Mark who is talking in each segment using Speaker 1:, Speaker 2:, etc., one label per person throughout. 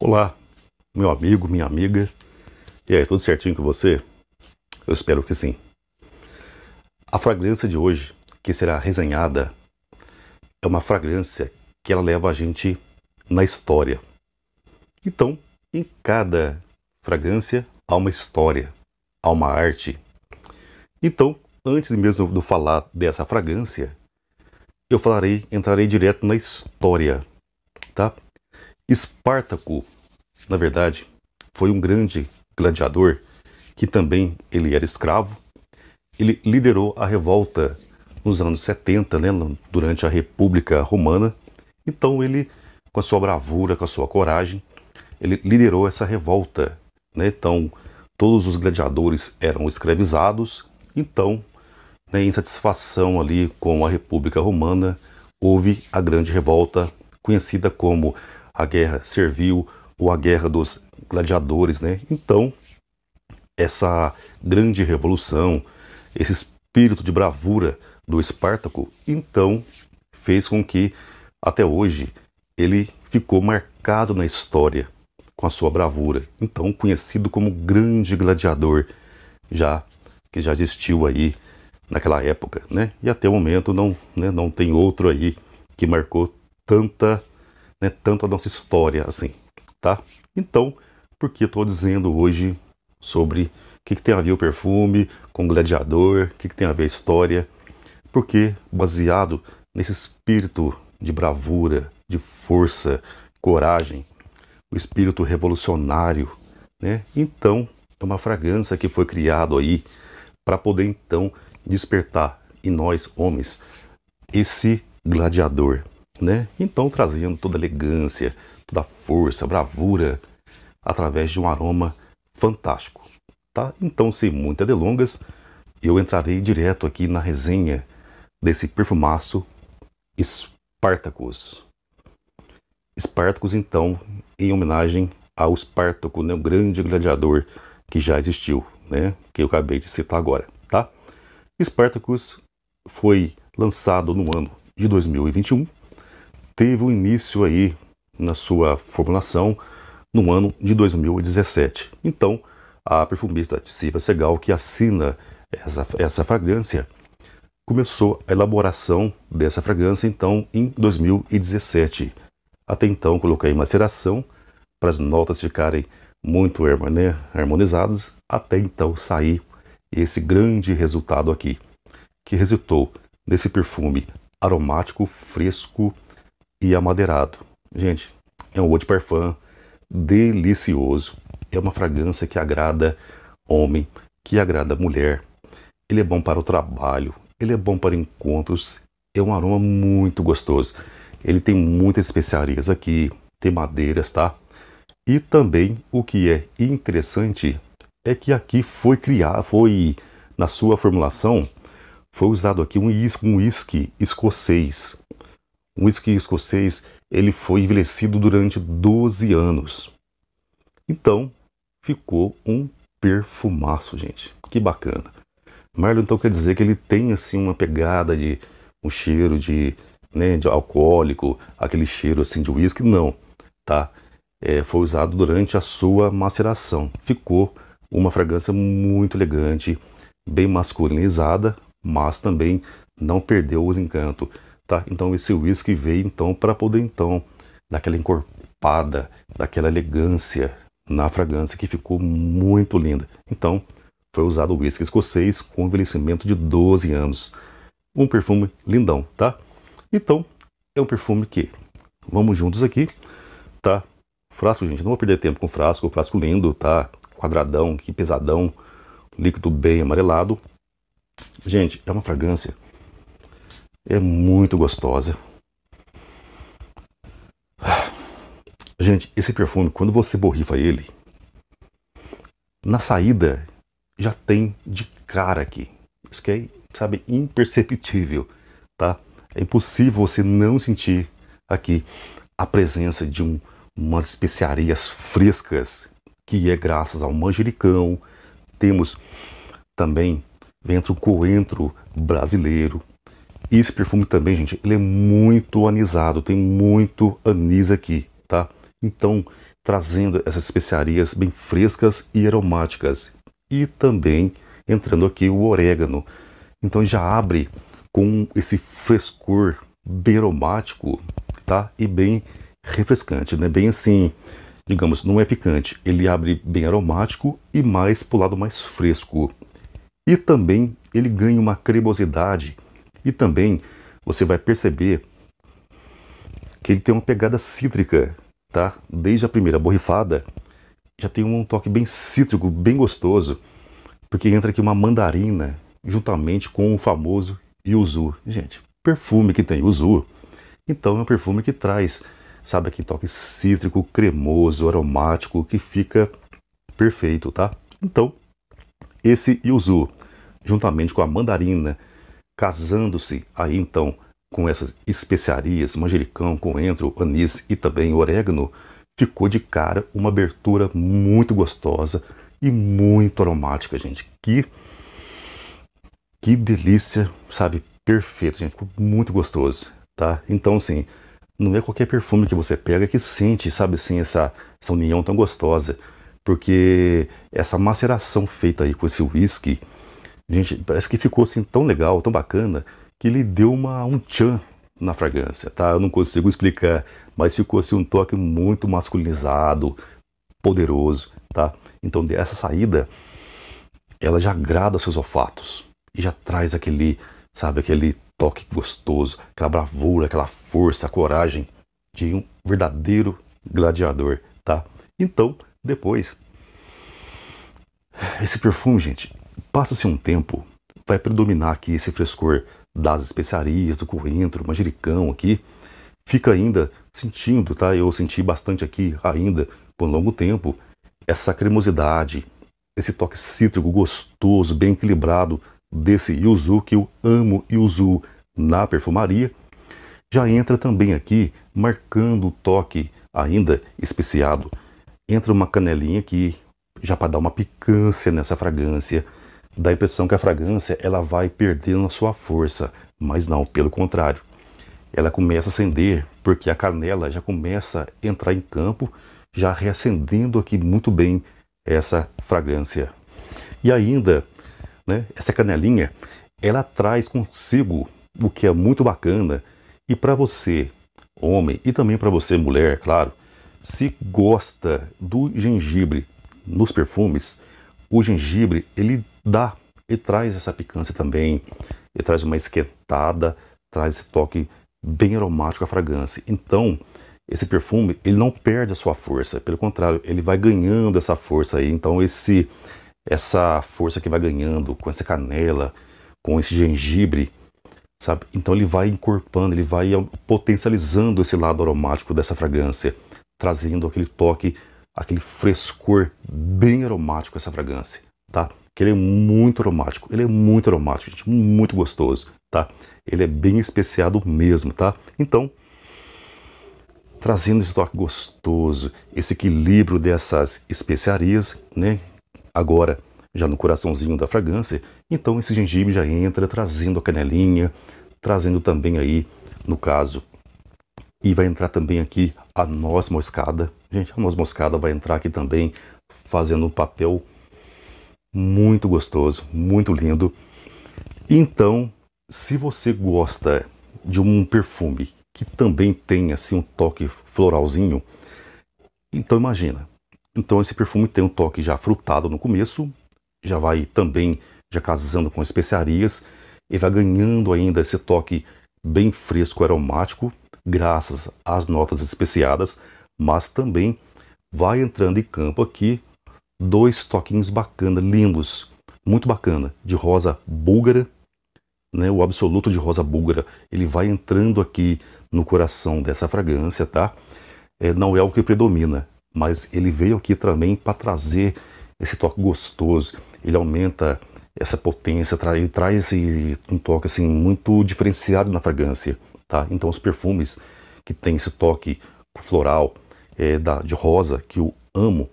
Speaker 1: Olá, meu amigo, minha amiga. E aí, tudo certinho com você? Eu espero que sim. A fragrância de hoje, que será resenhada, é uma fragrância que ela leva a gente na história. Então, em cada fragrância há uma história, há uma arte. Então, antes mesmo de falar dessa fragrância, eu falarei, entrarei direto na história, tá? Espartaco na verdade, foi um grande gladiador que também ele era escravo. Ele liderou a revolta nos anos 70, né, durante a República Romana. Então ele, com a sua bravura, com a sua coragem, ele liderou essa revolta. Né? Então todos os gladiadores eram escravizados. Então, né, em satisfação ali com a República Romana, houve a grande revolta conhecida como a Guerra Servil ou a guerra dos gladiadores, né? Então, essa grande revolução, esse espírito de bravura do Espartaco, então fez com que até hoje ele ficou marcado na história com a sua bravura, então conhecido como grande gladiador, já que já existiu aí naquela época, né? E até o momento não, né, não tem outro aí que marcou tanta, né, tanto a nossa história assim tá? Então, por que estou dizendo hoje sobre o que, que, tem a ver o perfume com o gladiador, o que, que tem a ver a história? Porque, baseado nesse espírito de bravura, de força, coragem, o espírito revolucionário, né? Então, é uma fragrância que foi criado aí para poder então despertar em nós homens esse gladiador, né? Então trazendo toda a elegância, toda força, bravura, através de um aroma fantástico. Tá? Então, sem muitas delongas, eu entrarei direto aqui na resenha desse perfumaço Espartacus. Espartacus, então, em homenagem ao Espartaco, né, o grande gladiador que já existiu, né, que eu acabei de citar agora, tá? Spartacus foi lançado no ano de 2021, teve o um início aí na sua formulação no ano de 2017. Então, a perfumista Silvia Segal, que assina essa, essa fragrância, começou a elaboração dessa fragrância então em 2017. Até então coloquei maceração para as notas ficarem muito harmonizadas, até então sair esse grande resultado aqui, que resultou nesse perfume aromático, fresco e amadeirado. Gente, é um Eau de Parfum delicioso. É uma fragrância que agrada homem, que agrada mulher. Ele é bom para o trabalho, ele é bom para encontros. É um aroma muito gostoso. Ele tem muitas especiarias aqui, tem madeiras, tá? E também o que é interessante é que aqui foi criado, foi na sua formulação, foi usado aqui um whisky um escocês. Um uísque escocês ele foi envelhecido durante 12 anos. Então, ficou um perfumaço, gente. Que bacana. Marlon, então, quer dizer que ele tem, assim, uma pegada de um cheiro de, né, de alcoólico, aquele cheiro, assim, de uísque? Não, tá? É, foi usado durante a sua maceração. Ficou uma fragrância muito elegante, bem masculinizada, mas também não perdeu o encanto tá? Então esse whisky veio então para poder então dar aquela encorpada, daquela elegância na fragrância que ficou muito linda. Então foi usado o whisky escocês com envelhecimento de 12 anos. Um perfume lindão, tá? Então é um perfume que vamos juntos aqui, tá? Frasco, gente, não vou perder tempo com frasco, frasco lindo, tá? Quadradão, que pesadão, líquido bem amarelado. Gente, é uma fragrância é muito gostosa. Gente, esse perfume, quando você borrifa ele, na saída já tem de cara aqui. Isso que é, sabe, imperceptível, tá? É impossível você não sentir aqui a presença de um, umas especiarias frescas, que é graças ao manjericão. Temos também dentro coentro brasileiro, e esse perfume também, gente, ele é muito anisado, tem muito anis aqui, tá? Então, trazendo essas especiarias bem frescas e aromáticas. E também entrando aqui o orégano. Então já abre com esse frescor bem aromático, tá? E bem refrescante, né? Bem assim, digamos, não é picante. Ele abre bem aromático e mais pro lado mais fresco. E também ele ganha uma cremosidade e também você vai perceber que ele tem uma pegada cítrica, tá? Desde a primeira borrifada já tem um toque bem cítrico, bem gostoso, porque entra aqui uma mandarina juntamente com o famoso yuzu. Gente, perfume que tem yuzu, então é um perfume que traz, sabe, aquele toque cítrico, cremoso, aromático, que fica perfeito, tá? Então, esse yuzu, juntamente com a mandarina casando-se aí então com essas especiarias, manjericão, coentro, anis e também orégano, ficou de cara uma abertura muito gostosa e muito aromática, gente. Que que delícia, sabe? Perfeito, gente, ficou muito gostoso, tá? Então, assim, não é qualquer perfume que você pega que sente, sabe assim, essa, essa união tão gostosa, porque essa maceração feita aí com esse whisky Gente, parece que ficou assim tão legal, tão bacana, que ele deu uma, um tchan na fragrância, tá? Eu não consigo explicar, mas ficou assim um toque muito masculinizado, poderoso, tá? Então dessa saída, ela já agrada seus olfatos e já traz aquele, sabe, aquele toque gostoso, aquela bravura, aquela força, a coragem de um verdadeiro gladiador, tá? Então, depois esse perfume, gente, Passa-se um tempo, vai predominar aqui esse frescor das especiarias, do coentro, manjericão aqui. Fica ainda sentindo, tá? Eu senti bastante aqui ainda por um longo tempo essa cremosidade, esse toque cítrico gostoso, bem equilibrado desse yuzu que eu amo yuzu na perfumaria. Já entra também aqui marcando o toque ainda especiado. Entra uma canelinha aqui já para dar uma picância nessa fragrância dá a impressão que a fragrância ela vai perdendo a sua força, mas não, pelo contrário. Ela começa a acender porque a canela já começa a entrar em campo, já reacendendo aqui muito bem essa fragrância. E ainda, né, essa canelinha, ela traz consigo o que é muito bacana e para você, homem, e também para você, mulher, claro, se gosta do gengibre nos perfumes, o gengibre ele dá e traz essa picância também, e traz uma esquentada, traz esse toque bem aromático à fragrância. Então, esse perfume, ele não perde a sua força, pelo contrário, ele vai ganhando essa força aí. Então, esse essa força que vai ganhando com essa canela, com esse gengibre, sabe? Então ele vai encorpando, ele vai potencializando esse lado aromático dessa fragrância, trazendo aquele toque, aquele frescor bem aromático essa fragrância, tá? que ele é muito aromático. Ele é muito aromático, gente, muito gostoso, tá? Ele é bem especiado mesmo, tá? Então, trazendo esse toque gostoso, esse equilíbrio dessas especiarias, né? Agora, já no coraçãozinho da fragrância, então esse gengibre já entra trazendo a canelinha, trazendo também aí, no caso, e vai entrar também aqui a noz moscada. Gente, a noz moscada vai entrar aqui também fazendo o papel muito gostoso, muito lindo. Então, se você gosta de um perfume que também tem assim um toque floralzinho, então imagina. Então esse perfume tem um toque já frutado no começo, já vai também já casando com especiarias e vai ganhando ainda esse toque bem fresco aromático, graças às notas especiadas, mas também vai entrando em campo aqui dois toquinhos bacana, lindos, muito bacana, de rosa búlgara, né? O absoluto de rosa búlgara, ele vai entrando aqui no coração dessa fragrância, tá? É, não é o que predomina, mas ele veio aqui também para trazer esse toque gostoso. Ele aumenta essa potência, ele traz um toque assim muito diferenciado na fragrância, tá? Então os perfumes que tem esse toque floral é, da, de rosa que eu amo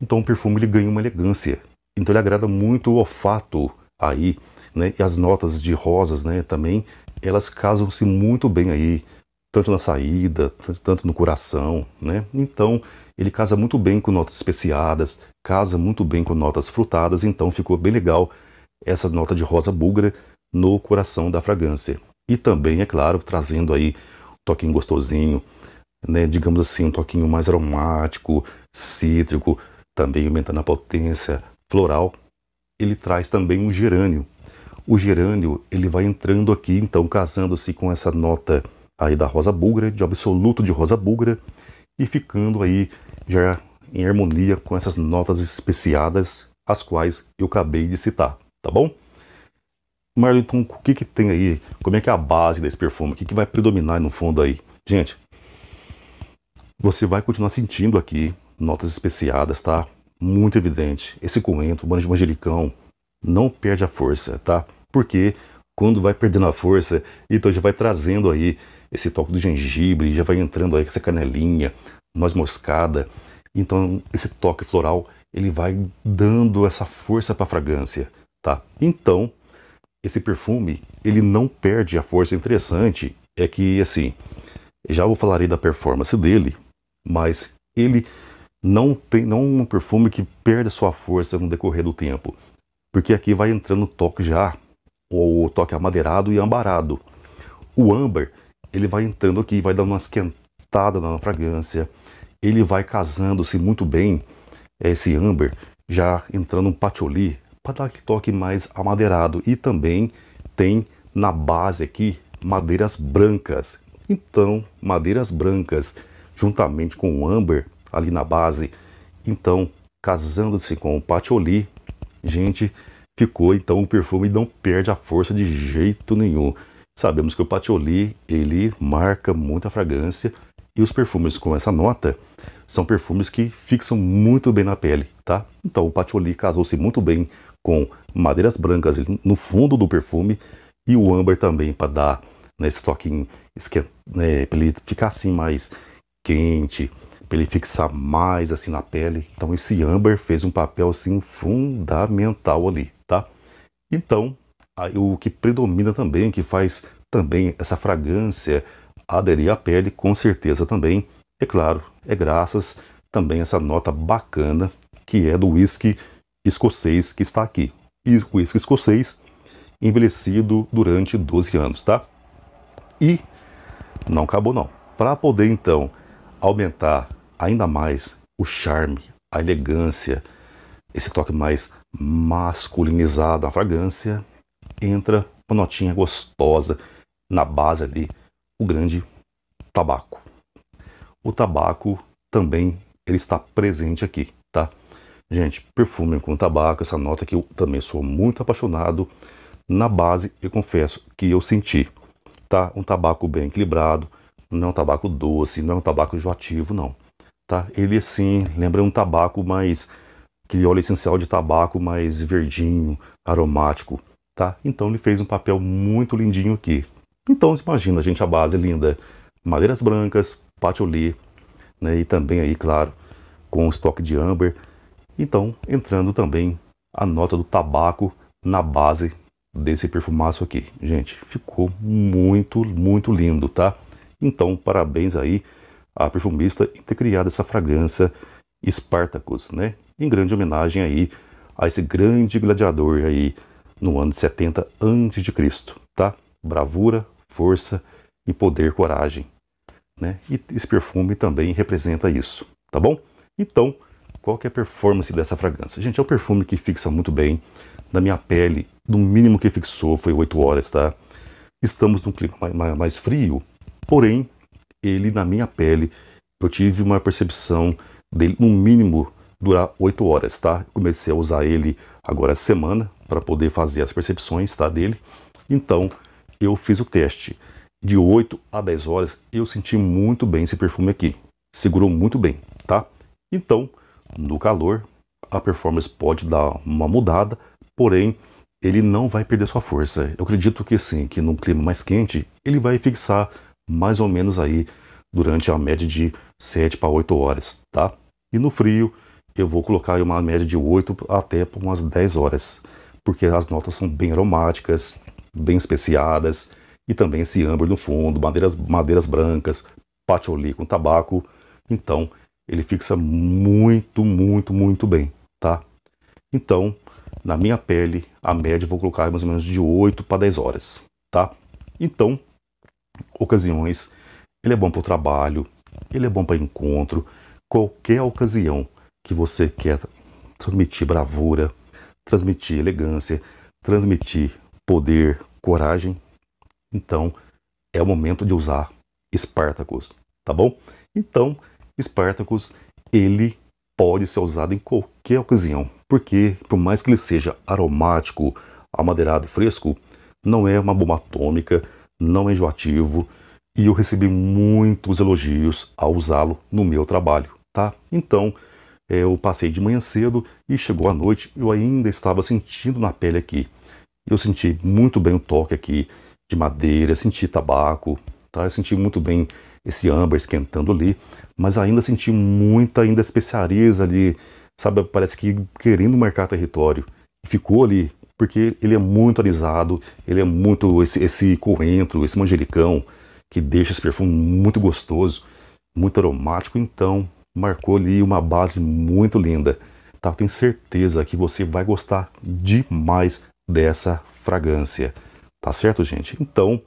Speaker 1: então o perfume ele ganha uma elegância. Então ele agrada muito o olfato aí, né? E as notas de rosas, né, também, elas casam-se muito bem aí, tanto na saída, tanto no coração, né? Então ele casa muito bem com notas especiadas, casa muito bem com notas frutadas, então ficou bem legal essa nota de rosa búlgara no coração da fragrância. E também, é claro, trazendo aí um toquinho gostosinho, né, digamos assim, um toquinho mais aromático, cítrico, também aumentando a potência floral, ele traz também um gerânio. O gerânio ele vai entrando aqui, então casando-se com essa nota aí da rosa búlgara, de absoluto de rosa búlgara, e ficando aí já em harmonia com essas notas especiadas, as quais eu acabei de citar, tá bom? Marlon, então o que que tem aí? Como é que é a base desse perfume? O que, que vai predominar no fundo aí? Gente, você vai continuar sentindo aqui notas especiadas, tá? Muito evidente. Esse coentro, o banho de manjericão, não perde a força, tá? Porque quando vai perdendo a força, então já vai trazendo aí esse toque do gengibre, já vai entrando aí com essa canelinha, noz moscada. Então esse toque floral, ele vai dando essa força para a fragrância, tá? Então, esse perfume, ele não perde a força. Interessante é que assim, já vou falar aí da performance dele, mas ele não tem não é um perfume que perde sua força no decorrer do tempo, porque aqui vai entrando o toque já, o toque amadeirado e ambarado. O âmbar, ele vai entrando aqui, vai dando uma esquentada na fragrância, ele vai casando-se muito bem, é, esse âmbar, já entrando um patchouli, para dar aquele toque mais amadeirado. E também tem na base aqui madeiras brancas. Então, madeiras brancas, juntamente com o âmbar, ali na base. Então, casando-se com o Patchouli, gente, ficou então o perfume não perde a força de jeito nenhum. Sabemos que o Patchouli, ele marca muita fragrância e os perfumes com essa nota são perfumes que fixam muito bem na pele, tá? Então o Patchouli casou-se muito bem com madeiras brancas no fundo do perfume e o âmbar também para dar né, toquinho, esquenta, né, para ele ficar assim mais quente, para ele fixar mais assim na pele. Então esse âmbar fez um papel assim fundamental ali, tá? Então, aí, o que predomina também, que faz também essa fragrância aderir à pele, com certeza também, é claro, é graças também essa nota bacana que é do whisky escocês que está aqui. E o whisky escocês envelhecido durante 12 anos, tá? E não acabou não. Para poder então aumentar ainda mais o charme, a elegância, esse toque mais masculinizado na fragrância, entra uma notinha gostosa na base ali, o grande tabaco. O tabaco também ele está presente aqui, tá? Gente, perfume com tabaco, essa nota que eu também sou muito apaixonado na base, eu confesso que eu senti, tá? Um tabaco bem equilibrado, não é um tabaco doce, não é um tabaco joativo, não tá? Ele assim lembra um tabaco mais aquele óleo essencial de tabaco mais verdinho, aromático, tá? Então ele fez um papel muito lindinho aqui. Então imagina, gente, a base linda, madeiras brancas, patchouli, né? E também aí, claro, com estoque de amber. Então entrando também a nota do tabaco na base desse perfumaço aqui. Gente, ficou muito, muito lindo, tá? Então, parabéns aí a perfumista em ter criado essa fragrância Spartacus, né? Em grande homenagem aí a esse grande gladiador aí no ano de 70 a.C., tá? Bravura, força e poder, coragem, né? E esse perfume também representa isso, tá bom? Então, qual que é a performance dessa fragrância? Gente, é um perfume que fixa muito bem na minha pele. No mínimo que fixou foi 8 horas, tá? Estamos num clima mais frio, porém ele na minha pele. Eu tive uma percepção dele, no mínimo, durar 8 horas, tá? Comecei a usar ele agora essa semana para poder fazer as percepções, tá? Dele. Então, eu fiz o teste. De 8 a 10 horas, eu senti muito bem esse perfume aqui. Segurou muito bem, tá? Então, no calor, a performance pode dar uma mudada, porém, ele não vai perder sua força. Eu acredito que sim, que num clima mais quente, ele vai fixar mais ou menos aí durante a média de 7 para 8 horas, tá? E no frio eu vou colocar uma média de 8 até umas 10 horas, porque as notas são bem aromáticas, bem especiadas e também esse âmbar no fundo, madeiras, madeiras brancas, patchouli com tabaco, então ele fixa muito, muito, muito bem, tá? Então, na minha pele, a média eu vou colocar mais ou menos de 8 para 10 horas, tá? Então, ocasiões. É ele é bom para o trabalho, ele é bom para encontro, qualquer ocasião que você quer transmitir bravura, transmitir elegância, transmitir poder, coragem. Então, é o momento de usar Espartacus, tá bom? Então, Espartacus, ele pode ser usado em qualquer ocasião, porque por mais que ele seja aromático, amadeirado fresco, não é uma bomba atômica, não enjoativo e eu recebi muitos elogios ao usá-lo no meu trabalho, tá? Então, eh, eu passei de manhã cedo e chegou a noite, eu ainda estava sentindo na pele aqui. Eu senti muito bem o toque aqui de madeira, senti tabaco, tá? Eu senti muito bem esse âmbar esquentando ali, mas ainda senti muita ainda especiarias ali, sabe, parece que querendo marcar território. Ficou ali porque ele é muito alisado, ele é muito esse, esse coentro, esse manjericão, que deixa esse perfume muito gostoso, muito aromático, então marcou ali uma base muito linda. Tá, tenho certeza que você vai gostar demais dessa fragrância. Tá certo, gente? Então,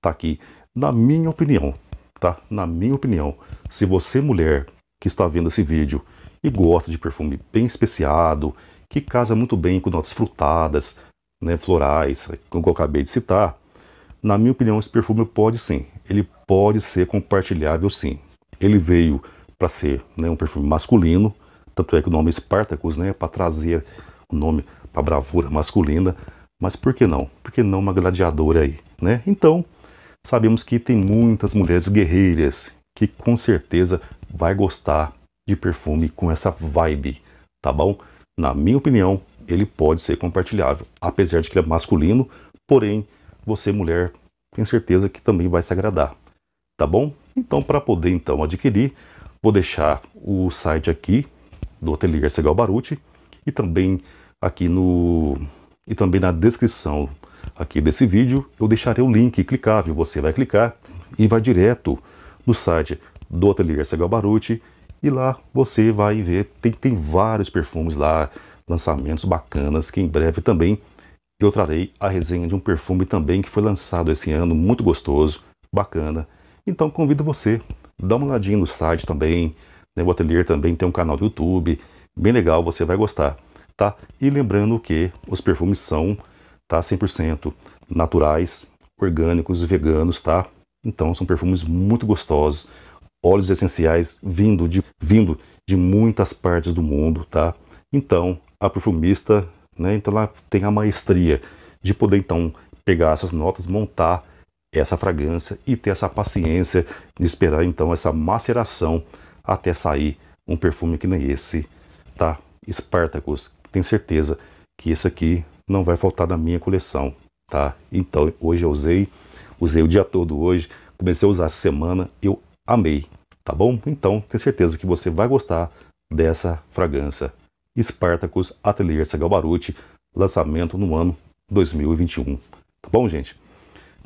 Speaker 1: tá aqui na minha opinião, tá? Na minha opinião, se você mulher que está vendo esse vídeo e gosta de perfume bem especiado, que casa muito bem com notas frutadas, né, florais, como eu acabei de citar. Na minha opinião, esse perfume pode sim, ele pode ser compartilhável sim. Ele veio para ser né, um perfume masculino, tanto é que o nome é Spartacus, né, para trazer o nome para bravura masculina, mas por que não? Por que não uma gladiadora aí, né? Então, sabemos que tem muitas mulheres guerreiras que com certeza vai gostar de perfume com essa vibe, tá bom? na minha opinião, ele pode ser compartilhável, apesar de que ele é masculino, porém, você mulher, tenho certeza que também vai se agradar, tá bom? Então, para poder então adquirir, vou deixar o site aqui do Atelier Segal Baruti e também aqui no e também na descrição aqui desse vídeo eu deixarei o link clicável, você vai clicar e vai direto no site do Atelier Segal Baruti e lá você vai ver, tem, tem vários perfumes lá, lançamentos bacanas, que em breve também eu trarei a resenha de um perfume também que foi lançado esse ano, muito gostoso, bacana. Então convido você, dá uma olhadinha no site também, né? o atelier também tem um canal do YouTube, bem legal, você vai gostar, tá? E lembrando que os perfumes são tá 100% naturais, orgânicos e veganos, tá? Então são perfumes muito gostosos, óleos essenciais vindo de, vindo de muitas partes do mundo, tá? Então, a perfumista, né, então ela tem a maestria de poder então pegar essas notas, montar essa fragrância e ter essa paciência de esperar então essa maceração até sair um perfume que nem esse, tá? Spartacus. Tenho certeza que esse aqui não vai faltar da minha coleção, tá? Então, hoje eu usei, usei o dia todo hoje, comecei a usar essa semana, eu amei, tá bom? Então, tenho certeza que você vai gostar dessa fragrância. Spartacus Atelier Sagalbaruti, lançamento no ano 2021. Tá bom, gente?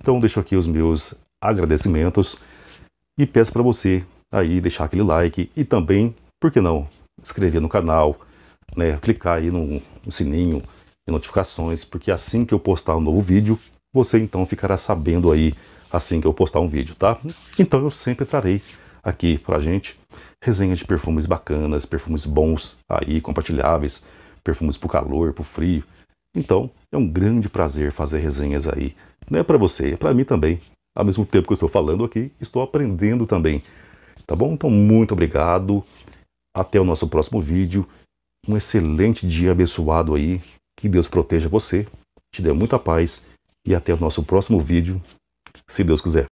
Speaker 1: Então, deixo aqui os meus agradecimentos e peço para você aí deixar aquele like e também, por que não, inscrever no canal, né, clicar aí no, no sininho de notificações, porque assim que eu postar um novo vídeo, você então ficará sabendo aí assim que eu postar um vídeo, tá? Então eu sempre trarei aqui pra gente resenha de perfumes bacanas, perfumes bons aí, compartilháveis, perfumes pro calor, pro frio. Então, é um grande prazer fazer resenhas aí. Não é para você, é para mim também. Ao mesmo tempo que eu estou falando aqui, estou aprendendo também. Tá bom? Então, muito obrigado. Até o nosso próximo vídeo. Um excelente dia abençoado aí. Que Deus proteja você, te dê muita paz e até o nosso próximo vídeo se Deus quiser.